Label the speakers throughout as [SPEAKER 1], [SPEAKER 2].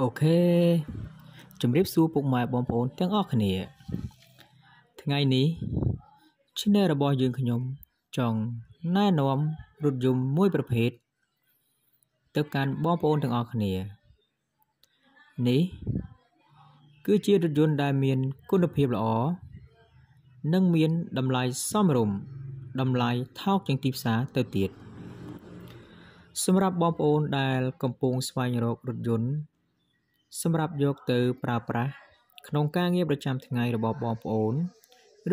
[SPEAKER 1] អូខេជម្រាបសួរពុកម៉ែបងប្អូនទាំងអស់គ្នា ថ្ងៃនេះឆានែលរបស់យើងខ្ញុំចង់ណែនាំរថយន្តមួយប្រភេទទៅកាន់បងប្អូនទាំងអស់គ្នា នេះគឺជារថយន្តដែលមានគុណភាពល្អនិងមានតម្លៃសមរម្យតម្លៃថោកជាងទីផ្សារទៅទៀត សម្រាប់បងប្អូនដែលកំពុងស្វែងរករថយន្តសម្រាប់យកទៅ ប្រើប្រាស់ក្នុងការងារប្រចាំថ្ងៃរបស់បងប្អូន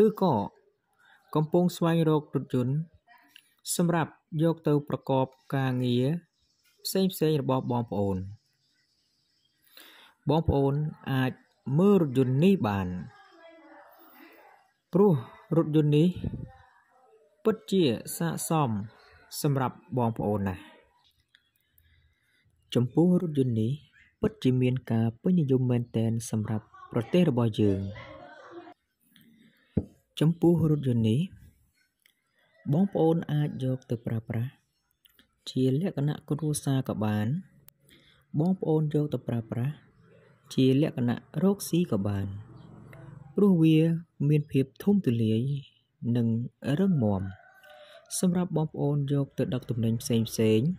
[SPEAKER 1] ឬក៏កំពុងស្វែងរករថយន្តសម្រាប់យកទៅប្រកបការងារផ្សេងផ្សេងរបស់បងប្អូន បងប្អូនអាចមើលរថយន្តនេះបាន ព្រោះរថយន្តនេះពិតជាស័ក្តិសម សម្រាប់បងប្អូនណាស់ចំពោះរថយន្តនេះពិតជាមានការពេញនិយមមែនទែនសម្រាប់ប្រទេសរបស់យើងចំពោះរថយន្តនេះបងប្អូនអាចយកទៅប្រើប្រាស់ជាលក្ខណៈគ្រួសារក៏បាន បងប្អូនយកទៅប្រើប្រាស់ជាលក្ខណៈរកស៊ីក៏បាន ព្រោះវាមានភាពធំទូលាយនិងរឹងមាំសម្រាប់បងប្អូនយកទៅដឹកទំនិញផ្សេងផ្សេងៗ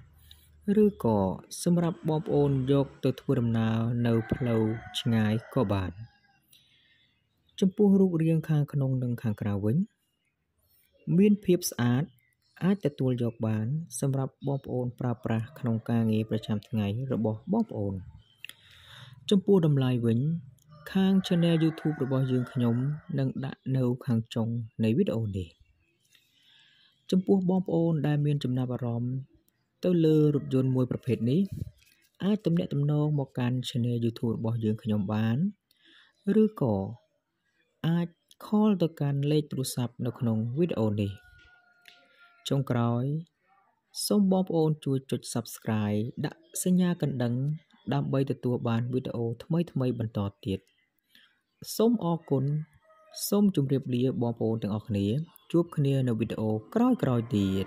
[SPEAKER 1] ឬក៏សម្រាប់បងប្អូនយកទៅធ្វើដំណើរនៅផ្លូវឆ្ងាយក៏បានចំពោះរូបរាងខាងក្នុងនិងខាងក្រៅវិញមានភាពស្អាតអាចទទួលយកបាន សម្រាប់បងប្អូនប្រើប្រាស់ក្នុងការងារប្រចាំថ្ងៃរបស់បងប្អូនចំពោះតម្លៃវិញខាង Channel YouTube របស់យើងខ្ញុំនឹងដាក់នៅខាងចុងនៃវីដេអូនេះចំពោះបងប្អូនដែលមាន ចំណាប់អារម្មណ៍ទៅលើរថយន្តមួយប្រភេទនេះអាចទំនាក់ទំនងមកកាន់ Channel YouTube របស់យើងខ្ញុំបាន ឬក៏អាច call ទៅកាន់លេខទូរស័ព្ទនៅក្នុងវីដេអូនេះចុងក្រោយសូមបងប្អូនជួយចុច Subscribe ដាក់សញ្ញាកណ្ដឹង ដើម្បីទទួលបានវីដេអូថ្មីៗបន្តទៀតសូមអរគុណសូមជម្រាបលាបងប្អូនទាំងអស់គ្នាជួបគ្នានៅវីដេអូក្រោយៗទៀត